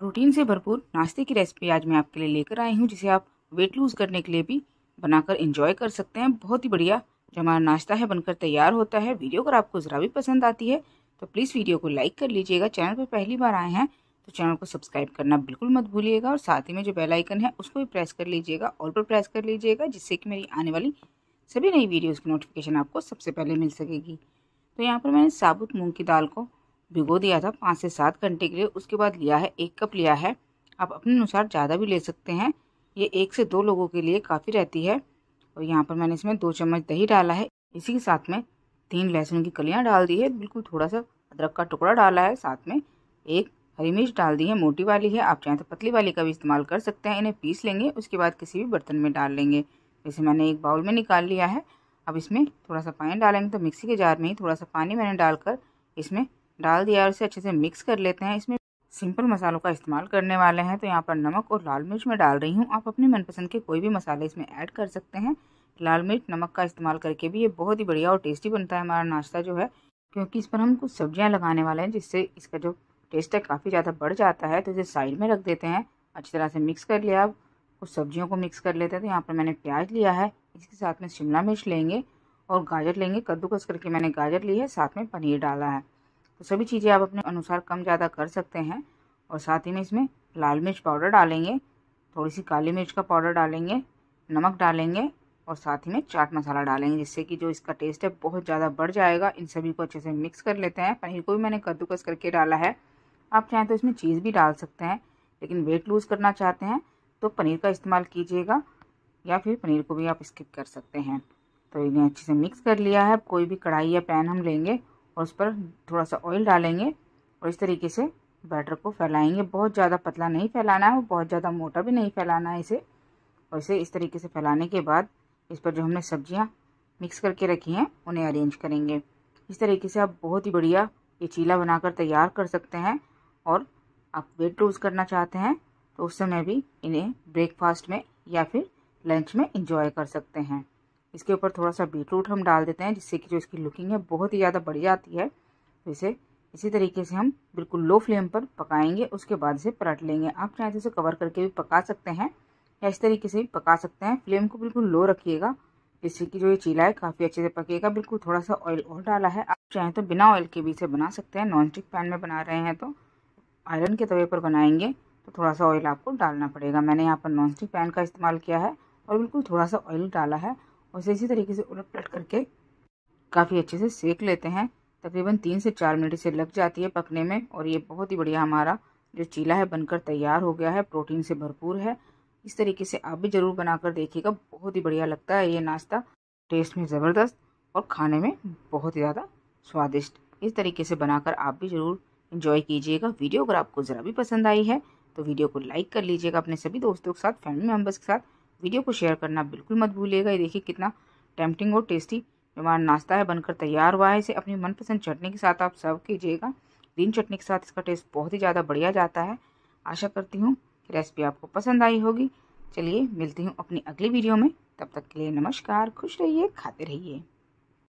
protein से भरपूर नाश्ते की रेसिपी आज मैं आपके लिए लेकर आई हूँ जिसे आप वेट लूज़ करने के लिए भी बनाकर इंजॉय कर सकते हैं बहुत ही बढ़िया जो हमारा नाश्ता है बनकर तैयार होता है वीडियो अगर आपको ज़रा भी पसंद आती है तो प्लीज़ वीडियो को लाइक कर लीजिएगा चैनल पर पहली बार आए हैं तो चैनल को सब्सक्राइब करना बिल्कुल मत भूलिएगा और साथ ही में जो बेल आइकन है उसको भी प्रेस कर लीजिएगा ऑल पर प्रेस कर लीजिएगा जिससे कि मेरी आने वाली सभी नई वीडियोज़ की नोटिफिकेशन आपको सबसे पहले मिल सकेगी तो यहाँ पर मैंने साबुत मूँग की दाल को भिगो दिया था पाँच से सात घंटे के लिए उसके बाद लिया है एक कप लिया है आप अपने अनुसार ज़्यादा भी ले सकते हैं ये एक से दो लोगों के लिए काफ़ी रहती है और यहाँ पर मैंने इसमें दो चम्मच दही डाला है इसी के साथ में तीन लहसुन की कलियाँ डाल दी है बिल्कुल थोड़ा सा अदरक का टुकड़ा डाला है साथ में एक हरी मिर्च डाल दी है मोटी वाली है आप चाहें तो पतली वाली का भी इस्तेमाल कर सकते हैं इन्हें पीस लेंगे उसके बाद किसी भी बर्तन में डाल लेंगे जैसे मैंने एक बाउल में निकाल लिया है अब इसमें थोड़ा सा पानी डालेंगे तो मिक्सी के जार में ही थोड़ा सा पानी मैंने डालकर इसमें डाल दिया और इसे अच्छे से मिक्स कर लेते हैं इसमें सिंपल मसालों का इस्तेमाल करने वाले हैं तो यहाँ पर नमक और लाल मिर्च मैं डाल रही हूँ आप अपने मनपसंद के कोई भी मसाले इसमें ऐड कर सकते हैं लाल मिर्च नमक का इस्तेमाल करके भी ये बहुत ही बढ़िया और टेस्टी बनता है हमारा नाश्ता जो है क्योंकि इस पर हम कुछ सब्जियाँ लगाने वाले हैं जिससे इसका जो टेस्ट है काफ़ी ज़्यादा बढ़ जाता है तो इसे साइड में रख देते हैं अच्छी तरह से मिक्स कर लिया आप कुछ सब्जियों को मिक्स कर लेते हैं तो यहाँ पर मैंने प्याज लिया है इसके साथ में शिमला मिर्च लेंगे और गाजर लेंगे कद्दूकस करके मैंने गाजर ली है साथ में पनीर डाला है तो सभी चीज़ें आप अपने अनुसार कम ज़्यादा कर सकते हैं और साथ ही में इसमें लाल मिर्च पाउडर डालेंगे थोड़ी सी काली मिर्च का पाउडर डालेंगे नमक डालेंगे और साथ ही में चाट मसाला डालेंगे जिससे कि जो इसका टेस्ट है बहुत ज़्यादा बढ़ जाएगा इन सभी को अच्छे से मिक्स कर लेते हैं पनीर को भी मैंने कद्दूकस करके डाला है आप चाहें तो इसमें चीज़ भी डाल सकते हैं लेकिन वेट लूज़ करना चाहते हैं तो पनीर का इस्तेमाल कीजिएगा या फिर पनीर को भी आप स्किप कर सकते हैं तो इन्हें अच्छे से मिक्स कर लिया है कोई भी कढ़ाई या पैन हम लेंगे और उस पर थोड़ा सा ऑयल डालेंगे और इस तरीके से बैटर को फैलाएंगे बहुत ज़्यादा पतला नहीं फैलाना है और बहुत ज़्यादा मोटा भी नहीं फैलाना है इसे और इसे इस तरीके से फैलाने के बाद इस पर जो हमने सब्जियाँ मिक्स करके रखी हैं उन्हें अरेंज करेंगे इस तरीके से आप बहुत ही बढ़िया ये चीला बनाकर तैयार कर सकते हैं और आप वेट लूज़ करना चाहते हैं तो उस समय भी इन्हें ब्रेकफास्ट में या फिर लंच में इंजॉय कर सकते हैं इसके ऊपर थोड़ा सा बीटरूट हम डाल देते हैं जिससे कि जो इसकी लुकिंग है बहुत ही ज़्यादा बढ़िया आती है इसे इसी तरीके से हम बिल्कुल लो फ्लेम पर पकाएंगे उसके बाद इसे पलट लेंगे आप चाहे तो इसे कवर करके भी पका सकते हैं या इस तरीके से भी पका सकते हैं फ्लेम को बिल्कुल लो रखिएगा जिससे कि जो ये चीला है काफ़ी अच्छे से पकेगा बिल्कुल थोड़ा सा ऑयल और डाला है आप चाहें तो बिना ऑयल के भी इसे बना सकते हैं नॉन स्टिक पैन में बना रहे हैं तो आयरन के तवे पर बनाएंगे तो थोड़ा सा ऑयल आपको डालना पड़ेगा मैंने यहाँ पर नॉन स्टिक पैन का इस्तेमाल किया है और बिल्कुल थोड़ा सा ऑयल डाला है उसे इसी तरीके से उलट पलट करके काफ़ी अच्छे से सेक लेते हैं तकरीबन तीन से चार मिनट से लग जाती है पकने में और ये बहुत ही बढ़िया हमारा जो चीला है बनकर तैयार हो गया है प्रोटीन से भरपूर है इस तरीके से आप भी ज़रूर बनाकर देखिएगा बहुत ही बढ़िया लगता है ये नाश्ता टेस्ट में ज़बरदस्त और खाने में बहुत ही ज़्यादा स्वादिष्ट इस तरीके से बनाकर आप भी ज़रूर इन्जॉय कीजिएगा वीडियो अगर आपको ज़रा भी पसंद आई है तो वीडियो को लाइक कर लीजिएगा अपने सभी दोस्तों के साथ फैमिली मेम्बर्स के साथ वीडियो को शेयर करना बिल्कुल मत भूलिएगा ये देखिए कितना टेम्पटिंग और टेस्टी हमारा नाश्ता है बनकर तैयार हुआ है इसे अपनी मनपसंद चटनी के साथ आप सर्व कीजिएगा ग्रीन चटनी के साथ इसका टेस्ट बहुत ही ज़्यादा बढ़िया जाता है आशा करती हूँ कि रेसिपी आपको पसंद आई होगी चलिए मिलती हूँ अपनी अगली वीडियो में तब तक के लिए नमस्कार खुश रहिए खाते रहिए